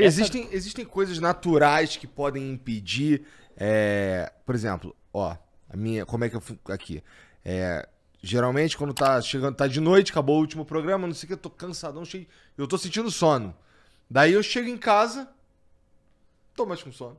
Existem, Essa... existem coisas naturais que podem impedir. É, por exemplo, ó, a minha. Como é que eu fico aqui? É, geralmente, quando tá chegando, tá de noite, acabou o último programa, não sei o que, eu tô cansadão, cheio. Eu tô sentindo sono. Daí eu chego em casa, tô mais com sono.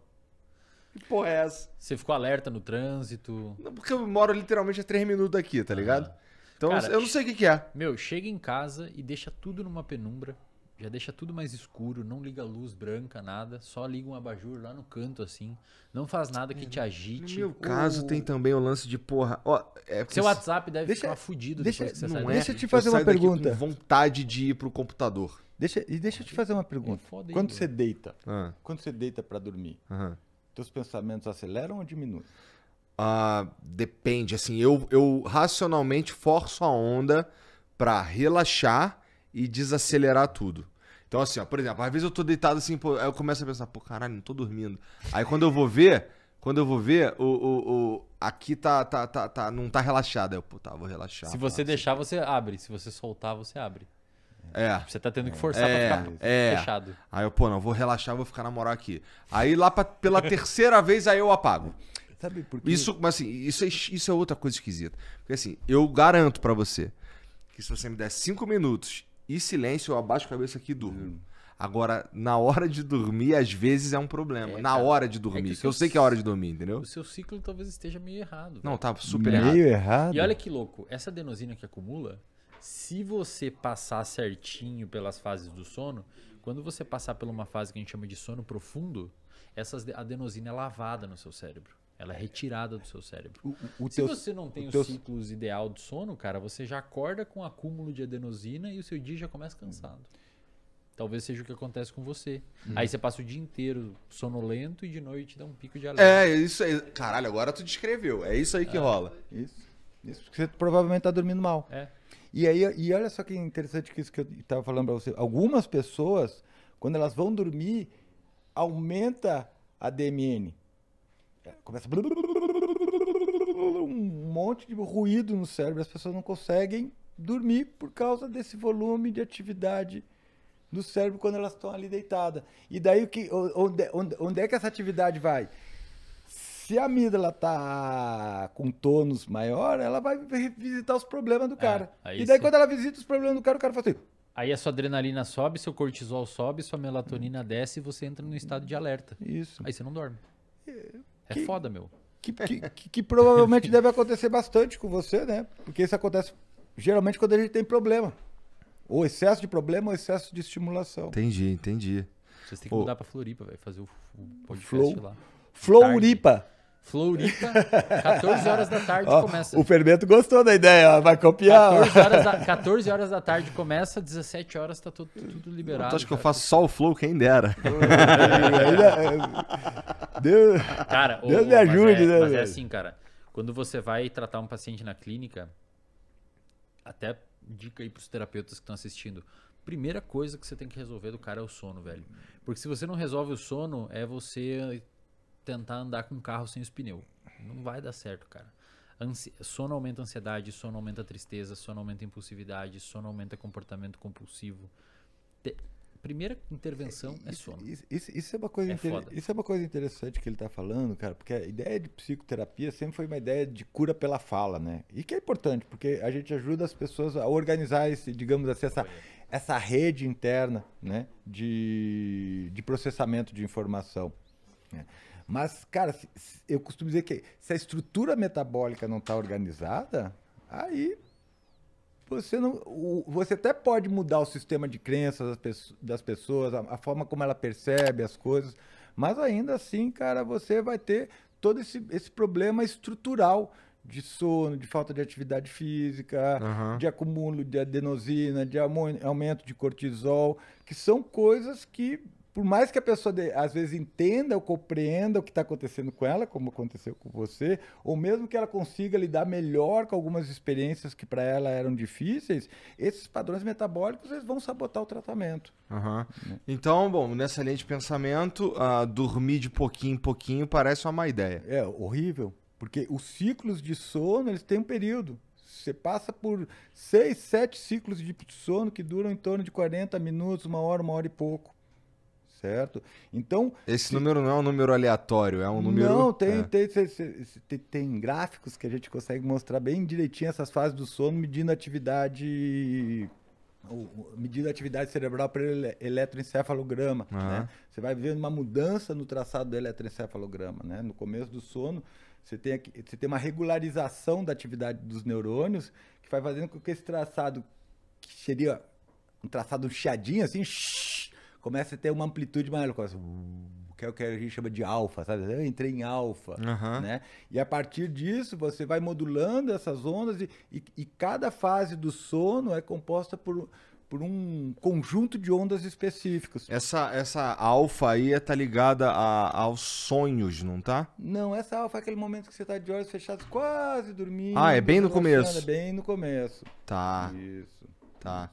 Que porra é essa? Você ficou alerta no trânsito? Não, porque eu moro literalmente a três minutos daqui, tá ligado? Ah. Então Cara, eu não sei o que, que é. Meu, chega em casa e deixa tudo numa penumbra. Já deixa tudo mais escuro, não liga luz branca, nada. Só liga um abajur lá no canto, assim. Não faz nada que é, te né? agite. No meu caso, o... tem também o lance de porra. Ó, é Seu WhatsApp deve deixa, ficar fudido deixa, depois que você não sai é, Deixa eu te fazer eu uma pergunta. vontade de ir pro computador. Deixa, e deixa eu te fazer uma pergunta. É quando você deita, ah. quando você deita para dormir, teus pensamentos aceleram ou diminuem? Ah, depende, assim, eu, eu racionalmente forço a onda para relaxar e desacelerar tudo. Então, assim, ó, por exemplo, às vezes eu tô deitado assim, pô, aí eu começo a pensar, pô, caralho, não tô dormindo. Aí quando eu vou ver, quando eu vou ver, o, o, o aqui tá, tá, tá, tá, não tá relaxado. Aí eu, pô, tá, vou relaxar. Se você deixar, você abre. Se você soltar, você abre. É. Você tá tendo que é. forçar é, pra ficar é. fechado. Aí eu, pô, não, vou relaxar, vou ficar na moral aqui. Aí lá pra, pela terceira vez, aí eu apago. Sabe por quê? Isso, mas assim, isso é, isso é outra coisa esquisita. Porque assim, eu garanto para você que se você me der cinco minutos e silêncio, eu abaixo a cabeça aqui e durmo. Hum. Agora, na hora de dormir, às vezes é um problema. É, na cara, hora de dormir. É que eu sei que é hora de dormir, entendeu? O seu ciclo talvez esteja meio errado. Não, tá super meio errado. Meio errado. E olha que louco, essa adenosina que acumula, se você passar certinho pelas fases do sono, quando você passar por uma fase que a gente chama de sono profundo, essa adenosina é lavada no seu cérebro. Ela é retirada do seu cérebro. O, o Se teu, você não tem o teu... ideal do sono, cara, você já acorda com um acúmulo de adenosina e o seu dia já começa cansado. Talvez seja o que acontece com você. Hum. Aí você passa o dia inteiro sonolento e de noite dá um pico de alerta. É, isso aí. Caralho, agora tu descreveu. É isso aí que ah. rola. Isso. Isso. Porque você provavelmente tá dormindo mal. É. E aí, e olha só que interessante que isso que eu estava falando para você. Algumas pessoas, quando elas vão dormir, aumenta a DMN. É, começa um monte de ruído no cérebro, as pessoas não conseguem dormir por causa desse volume de atividade no cérebro quando elas estão ali deitadas. E daí o que, onde, onde, onde é que essa atividade vai? Se a amígdala tá com tônus maior, ela vai visitar os problemas do é, cara. É, e daí sim. quando ela visita os problemas do cara, o cara fala assim... Aí a sua adrenalina sobe, seu cortisol sobe, sua melatonina desce e você entra no estado de alerta. Isso. Aí você não dorme. É, é que, foda, meu. Que, que, que provavelmente deve acontecer bastante com você, né? Porque isso acontece geralmente quando a gente tem problema. Ou excesso de problema é ou excesso de estimulação. Entendi, entendi. Vocês têm que mudar pra Floripa, velho. Fazer o, flow podcast Flow, lá. Floripa. Floripa, 14 horas da tarde começa. O Fermento gostou da ideia, vai copiar. 14 horas, da, 14 horas, da, tarde começa, 17 horas tá tudo, tudo liberado. acho que eu faço só o flow, quem dera. É, é, Deus, cara, Deus me ajude, é, né? Mas é assim, cara. Quando você vai tratar um paciente na clínica, até dica aí pros terapeutas que estão assistindo. Primeira coisa que você tem que resolver do cara é o sono, velho. Porque se você não resolve o sono, é você tentar andar com um carro sem os pneus. Não vai dar certo, cara. Ansi... Sono aumenta a ansiedade, sono aumenta a tristeza, sono aumenta a impulsividade, sono aumenta comportamento compulsivo. Te primeira intervenção é, isso, é sono. Isso, isso, isso, é uma coisa é inter... isso é uma coisa interessante que ele está falando, cara, porque a ideia de psicoterapia sempre foi uma ideia de cura pela fala, né? E que é importante, porque a gente ajuda as pessoas a organizar esse, digamos assim, essa, essa rede interna né, de, de processamento de informação. Né? Mas, cara, eu costumo dizer que se a estrutura metabólica não está organizada, aí você não, você até pode mudar o sistema de crenças das, pessoas, a, a, forma como ela percebe as coisas, mas ainda assim, cara, você vai ter todo esse, esse problema estrutural de sono, de falta de atividade física, uhum. de acúmulo de adenosina, de aumento de cortisol, que são coisas que por mais que a pessoa às vezes entenda ou compreenda o que está acontecendo com ela, como aconteceu com você, ou mesmo que ela consiga lidar melhor com algumas experiências que para ela eram difíceis, esses padrões metabólicos eles vão sabotar o tratamento. Uhum. Então, bom, nessa linha de pensamento, uh, dormir de pouquinho em pouquinho parece uma má ideia. É horrível, porque os ciclos de sono eles têm um período. Você passa por seis, sete ciclos de sono que duram em torno de 40 minutos, uma hora, uma hora e pouco certo? Então. Esse número não é um número aleatório, é um número. Não, tem, é. tem, tem, tem, gráficos que a gente consegue mostrar bem direitinho essas fases do sono, medindo atividade. Medindo a atividade cerebral para eletroencefalograma. Uhum. Né? Você vai vendo uma mudança no traçado do eletroencefalograma. Né? No começo do sono, você tem, aqui, você tem uma regularização da atividade dos neurônios que vai fazendo com que esse traçado, que seria um traçado chiadinho, assim, shh, começa a ter uma amplitude maior. Começa, uh, que é o que a gente chama de alfa, sabe? Eu entrei em alfa, uhum. né? E a partir disso, você vai modulando essas ondas e, e, e cada fase do sono é composta por, por um conjunto de ondas específicos. Essa, essa alfa aí é, tá ligada a, aos sonhos, não tá? Não, essa alfa é aquele momento que você está de olhos fechados, quase dormindo. Ah, é bem no começo. É bem no começo. Tá. Isso. Tá.